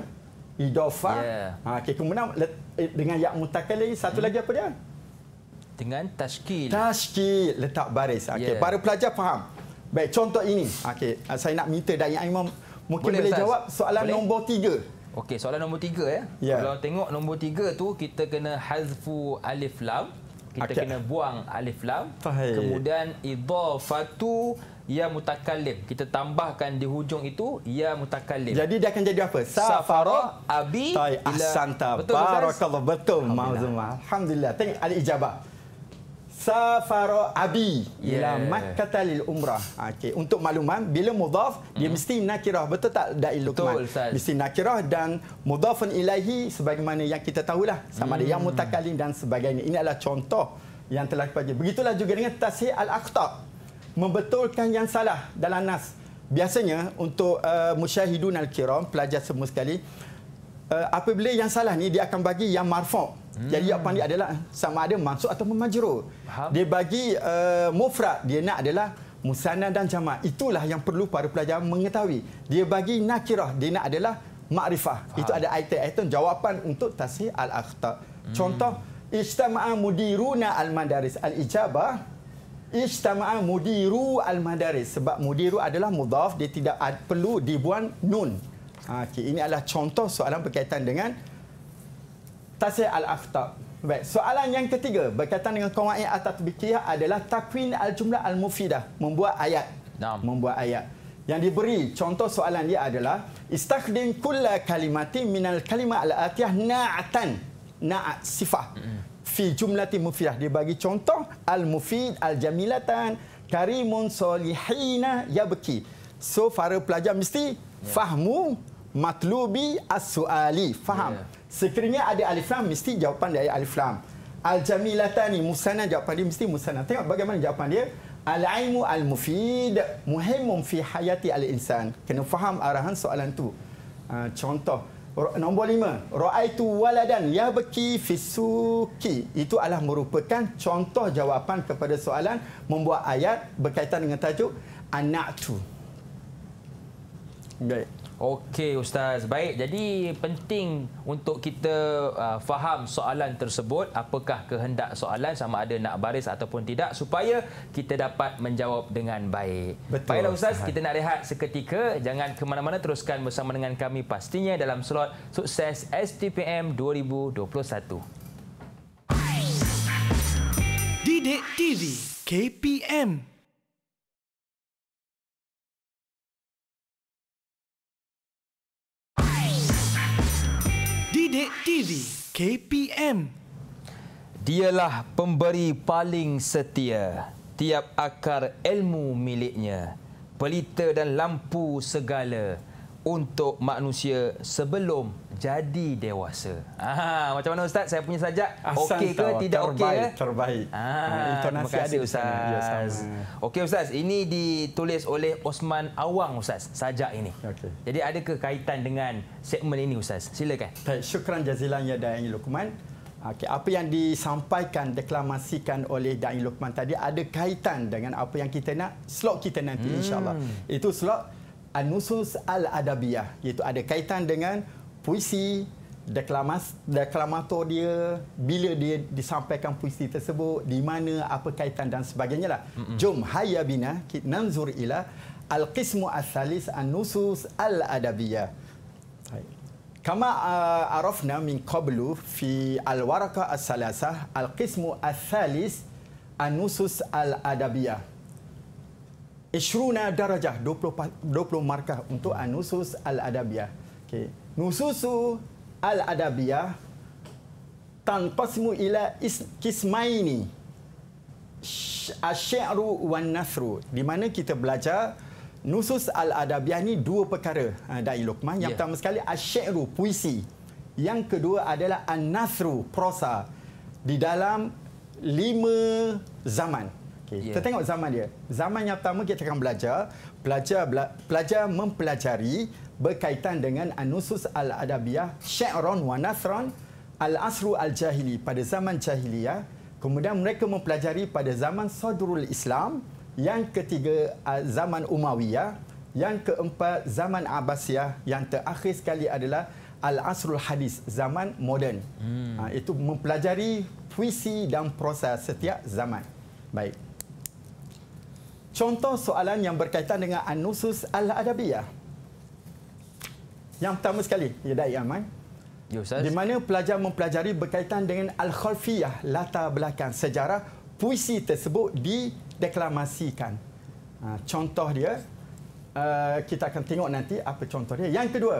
Idofa. Yeah. Ha, okay, kemudian eh, dengan ya mutakallim satu hmm. lagi apa dia? Dengan tashkil. Tashkil letak baris. Okey, yeah. para pelajar faham. Baik, contoh ini. Okey, ah, saya nak minta dari Imam mungkin boleh, boleh jawab soalan boleh? nombor tiga. Okey, soalan nombor tiga. Eh. Ya. Yeah. Kalau tengok nombor tiga tu kita kena hazfu alif lam kita okay. kena buang alif lam Fahir. kemudian idafatu ya mutakallim kita tambahkan di hujung itu ya mutakallim jadi dia akan jadi apa safara abi ila... ahsanta betul, barakallahu betul mazmum alhamdulillah tengok al ijabah Safaro Abi yeah. ila Makkah lil Umrah. Ah, okay, untuk makluman bila mudhaf hmm. dia mhm. mesti nakirah betul tak dai lukman? Betul, mesti nakirah dan mudhafun ilahi sebagaimana yang kita tahulah sama hmm. ada yang hmm. mutakallim dan sebagainya. Ini adalah contoh yang telah pagi. Begitulah juga dengan tasih al-akhta. Membetulkan yang salah dalam nas. Biasanya untuk uh, musyahidun al-kiram pelajar semua sekali uh, apabila yang salah ni dia akan bagi yang marfu'. Hmm. Jadi jawapan dia adalah sama ada mansuk atau majrur. Dia bagi uh, mufrad dia nak adalah musanna dan jamak. Itulah yang perlu para pelajar mengetahui. Dia bagi nakirah dia nak adalah makrifah. Itu ada item-item jawapan untuk tasih al-akhta. Hmm. Contoh ijtama'a mudiruna al-madaris al-ijabah Ijtama'a mudiru al-madaris sebab mudiru adalah mudhaf dia tidak perlu dibuang nun. Okay, ha, ini adalah contoh soalan berkaitan dengan Tasir Al-Aftab. Baik, soalan yang ketiga berkaitan dengan kawaid atau tabikiyah adalah takwin al-jumlah al-mufidah, membuat ayat. Nah. Membuat ayat. Yang diberi contoh soalan dia adalah istakhdim kulla kalimati minal kalimah al-atiyah na'atan. Na'at sifah. Fi jumlati mufidah. Dia bagi contoh al-mufid, al-jamilatan, karimun solihina yabki. So, para pelajar mesti yeah. fahmu matlubi as-suali. Faham? Yeah. Sekiranya ada alif lam, mesti jawapan dia alif lam. Al-jamilatani musanna, jawapan dia mesti musanna. Tengok bagaimana jawapan dia. Al-aimu al-mufid, muhimum fi hayati al-insan. Kena faham arahan soalan tu. Ah, contoh, nombor lima. Ra'aitu waladan yabaki fisuki. Itu adalah merupakan contoh jawapan kepada soalan membuat ayat berkaitan dengan tajuk anak tu. Baik. Okay. Okey ustaz. Baik, jadi penting untuk kita uh, faham soalan tersebut, apakah kehendak soalan sama ada nak baris ataupun tidak supaya kita dapat menjawab dengan baik. Betul, Baiklah ustaz, sahaja. kita nak rehat seketika. Jangan ke mana-mana teruskan bersama dengan kami pastinya dalam slot sukses STPM 2021. Didik TV KPM Dedek TV KPM Dialah pemberi paling setia tiap akar ilmu miliknya pelita dan lampu segala untuk manusia sebelum jadi dewasa. Aha, macam mana Ustaz? Saya punya sajak. Okey ke? Tawa. Tidak okey ke? Terbaik. Eh? Ah, ah, terima kasih Ustaz. Ya, okey Ustaz, ini ditulis oleh Osman Awang Ustaz, sajak ini. Okay. Jadi ada ke kaitan dengan segmen ini Ustaz? Silakan. Baik, syukran jazilan ya Dayang Lukman. Okay, apa yang disampaikan, deklamasikan oleh Da'in Luqman tadi ada kaitan dengan apa yang kita nak slot kita nanti hmm. insyaAllah. Itu slot Anusus Al-Adabiyah iaitu ada kaitan dengan puisi, deklamas, deklamator dia, bila dia disampaikan puisi tersebut, di mana, apa kaitan dan sebagainya. Lah. Mm-hmm. Jom hayya bina nanzur ila al-qismu as-salis an-nusus al-adabiyah. Kama uh, arafna min qablu fi al-waraka as-salasah al-qismu as-salis an-nusus al-adabiyah. Ishruna darajah 20 20 markah untuk anusus al adabiyah. Okey. Nususu al adabiyah tanqasmu ila kismai kismaini. Asy'ru wan nathru. Di mana kita belajar nusus al adabiyah ni dua perkara ha, dari Luqman. Yang yeah. pertama sekali asy'ru puisi. Yang kedua adalah an-nathru prosa di dalam lima zaman. Okay. Yeah. Kita tengok zaman dia. Zaman yang pertama kita akan belajar, belajar belajar mempelajari berkaitan dengan Anusus Al-Adabiyah Syekron wa Nasron Al-Asru Al-Jahili pada zaman Jahiliyah. Kemudian mereka mempelajari pada zaman Sodrul Islam, yang ketiga zaman Umayyah, yang keempat zaman Abbasiyah, yang terakhir sekali adalah Al-Asrul Hadis, zaman moden. Hmm. Ha, itu mempelajari puisi dan prosa setiap zaman. Baik contoh soalan yang berkaitan dengan anusus al-adabiyah. Yang pertama sekali, ya Dai ya, Aman. Ya, Di mana pelajar mempelajari berkaitan dengan al-khalfiyah, latar belakang sejarah puisi tersebut dideklamasikan. Ha, contoh dia, uh, kita akan tengok nanti apa contoh dia. Yang kedua,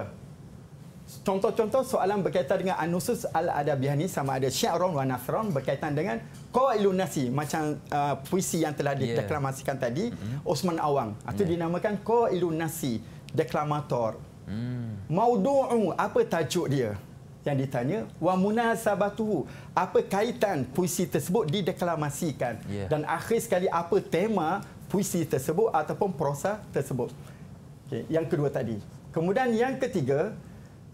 contoh-contoh soalan berkaitan dengan anusus al-adabiyah sama ada syi'ron wa nasron berkaitan dengan kau nasi macam uh, puisi yang telah ya. dideklamasikan yeah. tadi mhm. Osman Awang atau yeah. dinamakan kau nasi deklamator. Hmm. Maudu'u apa tajuk dia? yang ditanya wa munasabatuhu apa kaitan puisi tersebut dideklamasikan yeah. dan akhir sekali apa tema puisi tersebut ataupun prosa tersebut okay. yang kedua tadi kemudian yang ketiga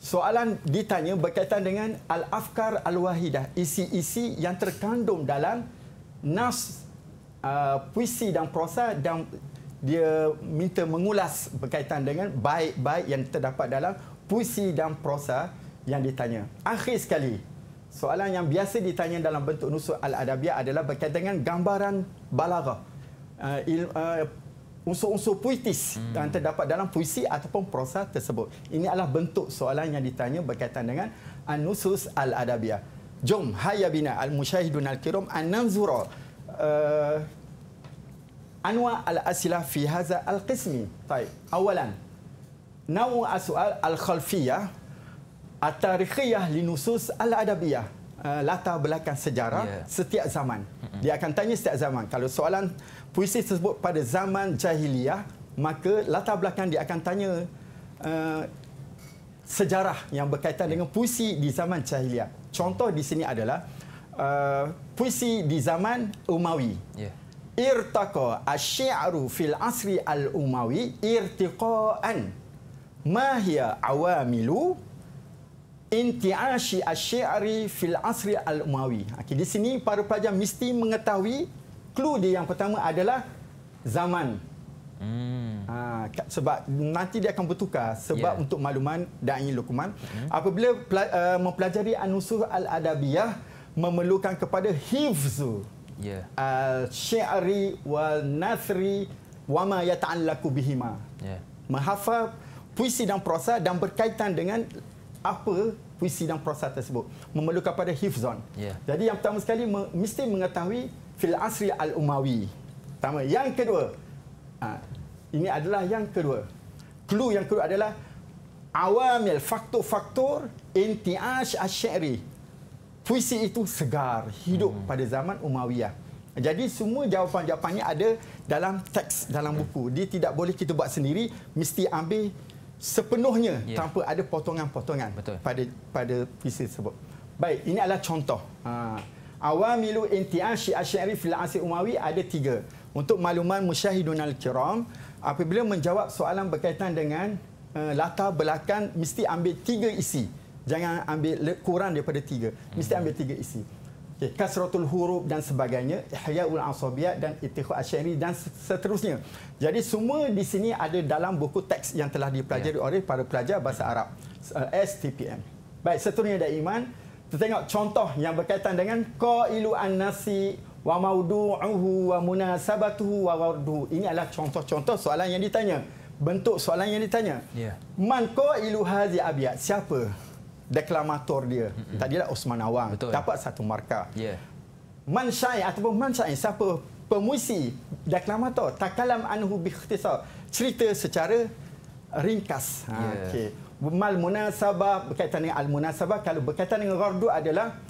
soalan ditanya berkaitan dengan al-afkar al-wahidah, isi-isi yang terkandung dalam nas uh, puisi dan prosa dan dia minta mengulas berkaitan dengan baik-baik yang terdapat dalam puisi dan prosa yang ditanya. Akhir sekali, soalan yang biasa ditanya dalam bentuk nusul al-adabiyah adalah berkaitan dengan gambaran balaghah. Uh, uh, unsur-unsur puitis hmm. yang terdapat dalam puisi ataupun prosa tersebut. Ini adalah bentuk soalan yang ditanya berkaitan dengan anusus al-adabiyah. Jom hayya bina al-mushahidun al-kiram an-nanzura uh, eh, anwa al-asila fi hadha al-qismi. Baik, awalan nau asual al-khalfiyah at-tarikhiyah linusus al-adabiyah. Uh, latar belakang sejarah yeah. setiap zaman. Hmm. Dia akan tanya setiap zaman. Kalau soalan puisi tersebut pada zaman jahiliah, maka latar belakang dia akan tanya uh, sejarah yang berkaitan dengan puisi di zaman jahiliah. Contoh di sini adalah uh, puisi di zaman Umawi. Yeah. Irtaqa asy'aru fil asri al-Umawi irtiqaan. Ma hiya awamilu inti'ashi asy'ari fil asri al-Umawi. Okay, di sini para pelajar mesti mengetahui clue dia yang pertama adalah zaman. Hmm. Ha, sebab nanti dia akan bertukar sebab yeah. untuk makluman dan lukuman. Hmm. Apabila uh, mempelajari anusur al-adabiyah memerlukan kepada hifzu. Ya. Yeah. al wal nathri wa ma yata'allaku bihima. Ya. Menghafal puisi dan prosa dan berkaitan dengan apa puisi dan prosa tersebut memerlukan kepada hifzon. Yeah. Jadi yang pertama sekali mesti mengetahui fil asri al umawi. Pertama, yang kedua. Ha, ini adalah yang kedua. Clue yang kedua adalah awamil faktor-faktor intiash asy'ri. Puisi itu segar, hidup hmm. pada zaman Umayyah. Jadi semua jawapan jawapannya ada dalam teks dalam hmm. buku. Dia tidak boleh kita buat sendiri, mesti ambil sepenuhnya yeah. tanpa ada potongan-potongan Betul. pada pada puisi tersebut. Baik, ini adalah contoh. Ha. Awamilu intiasyi asyari fil asir umawi ada tiga. Untuk makluman musyahidun al-kiram, apabila menjawab soalan berkaitan dengan uh, latar belakang, mesti ambil tiga isi. Jangan ambil kurang daripada tiga. Mesti ambil tiga isi. Okay. Kasratul huruf dan sebagainya, ihya'ul asabiyat dan itikhu asyari dan seterusnya. Jadi semua di sini ada dalam buku teks yang telah dipelajari yeah. oleh para pelajar bahasa Arab. STPM. Baik, seterusnya dah iman. Kita tengok contoh yang berkaitan dengan qailu an-nasi wa maudu'uhu wa munasabatuhu wa wardu. Ini adalah contoh-contoh soalan yang ditanya. Bentuk soalan yang ditanya. Ya. Yeah. Man qailu hadhi abyat? Siapa deklamator dia? Mm-hmm. Tadilah Osman Awang. Betul, Dapat ya? satu markah. Ya. Man syai ataupun man syai siapa pemuisi deklamator takalam anhu bi ikhtisar cerita secara ringkas. Ha, yeah. okay mal munasabah berkaitan dengan al munasabah kalau berkaitan dengan ghardu adalah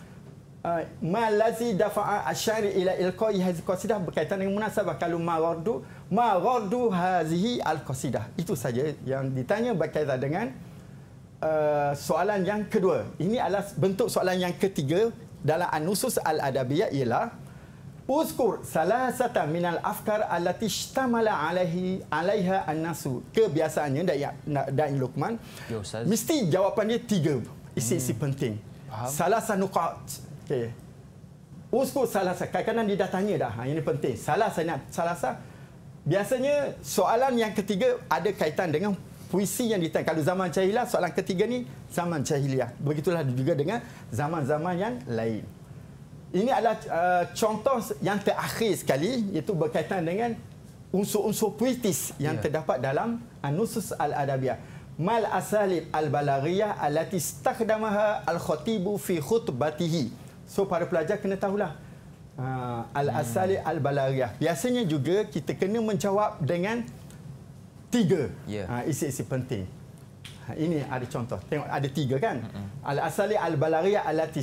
uh, ma lazi dafa'a asyari ila ilqai hadhihi qasidah berkaitan dengan munasabah kalau ma ghardu ma ghardu hadhihi al qasidah itu saja yang ditanya berkaitan dengan uh, soalan yang kedua ini adalah bentuk soalan yang ketiga dalam anusus al adabiyah ialah uskur salah satu minal afkar alat shtamala alaihi alaiha anasu kebiasaannya dai ya- dai lukman ya, mesti jawapan dia tiga isi isi hmm. penting Faham. salah satu nukat okay. uskur salah satu kaitan kadang dia dah ini ha, penting salah satu salah satu biasanya soalan yang ketiga ada kaitan dengan puisi yang ditanya. Kalau zaman cahilah soalan ketiga ni zaman jahiliah. Begitulah juga dengan zaman-zaman yang lain. Ini adalah uh, contoh yang terakhir sekali iaitu berkaitan dengan unsur-unsur puitis yang yeah. terdapat dalam Anusus uh, Al-Adabiyah. Mal asalib al balariyah allati istakhdamaha al-khatibu fi khutbatihi. So para pelajar kena tahulah uh, al-asalib hmm. al-balaghiyah. Biasanya juga kita kena menjawab dengan tiga yeah. Uh, isi-isi penting. Ha, ini ada contoh. Tengok ada tiga kan? Mm-hmm. Al-asalib al-balaghiyah allati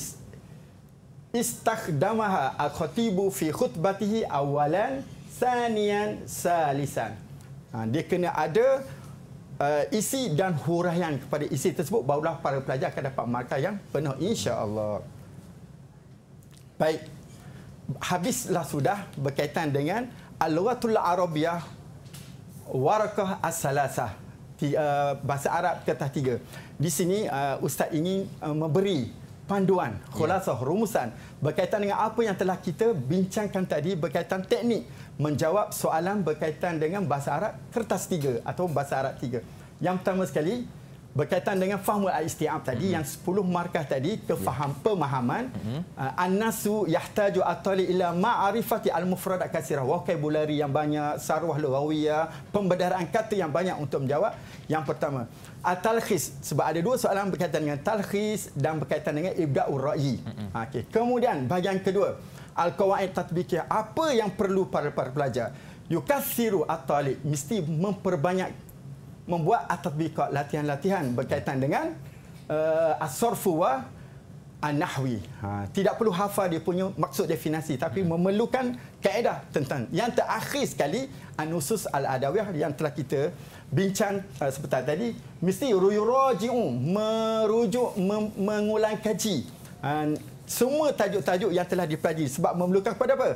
istakhdamaha al-khatibu fi khutbatihi awalan sanian salisan. Ha, dia kena ada uh, isi dan huraian kepada isi tersebut barulah para pelajar akan dapat markah yang penuh insya-Allah. Baik. Habislah sudah berkaitan dengan al-lughatul arabiyah warakah as-salasah. Uh, bahasa Arab kertas tiga. Di sini uh, ustaz ingin uh, memberi panduan, ya. khulasah, rumusan berkaitan dengan apa yang telah kita bincangkan tadi berkaitan teknik menjawab soalan berkaitan dengan bahasa Arab kertas tiga atau bahasa Arab tiga Yang pertama sekali, berkaitan dengan faham wa isti'ab tadi mm-hmm. yang 10 markah tadi ya. kefaham yeah. pemahaman mm-hmm. uh, annasu yahtaju atali ila ma'rifati al-mufradat kasirah vocabulary yang banyak sarwah lughawiyah pembedahan kata yang banyak untuk menjawab yang pertama at sebab ada dua soalan berkaitan dengan talkhis dan berkaitan dengan ibda'ur ra'yi mm-hmm. Ah, okey kemudian bahagian kedua al-qawaid tatbiqiyah apa yang perlu para, para pelajar yukathiru at mesti memperbanyak membuat atbiqat latihan-latihan berkaitan dengan uh, asorfu wa anahwi. Ha, tidak perlu hafal dia punya maksud definasi tapi hmm. memerlukan kaedah tentang yang terakhir sekali anusus al-adawiyah yang telah kita bincang uh, sebentar tadi mesti ruyuraji'u merujuk mem- mengulang kaji uh, semua tajuk-tajuk yang telah dipelajari sebab memerlukan kepada apa?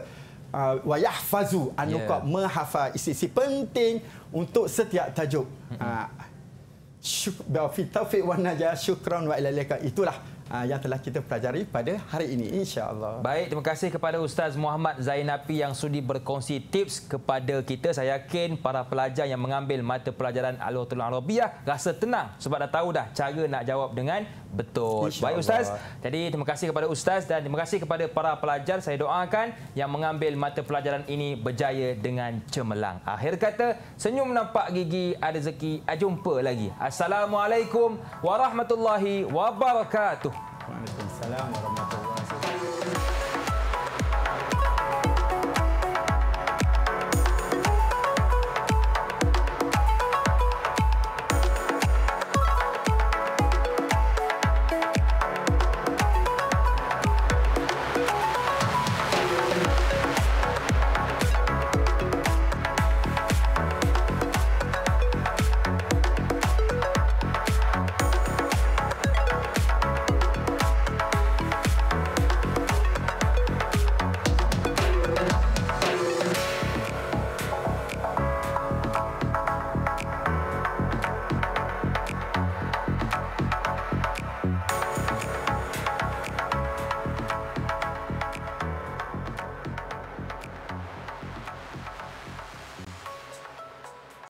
Uh, wayah fazu anuka yeah. menghafal isi-isi penting untuk setiap tajuk. Mm-hmm. Uh, taufiq wa najah syukran wa ilalika itulah ah, yang telah kita pelajari pada hari ini insyaallah. Baik, terima kasih kepada Ustaz Muhammad Zainapi yang sudi berkongsi tips kepada kita. Saya yakin para pelajar yang mengambil mata pelajaran Al-Lughatul Arabiah rasa tenang sebab dah tahu dah cara nak jawab dengan betul. Insya Baik Ustaz. Allah. Jadi terima kasih kepada Ustaz dan terima kasih kepada para pelajar. Saya doakan yang mengambil mata pelajaran ini berjaya dengan cemerlang. Akhir kata, senyum nampak gigi, ada rezeki. Ah, jumpa lagi. Assalamualaikum warahmatullahi wabarakatuh. Waalaikumsalam.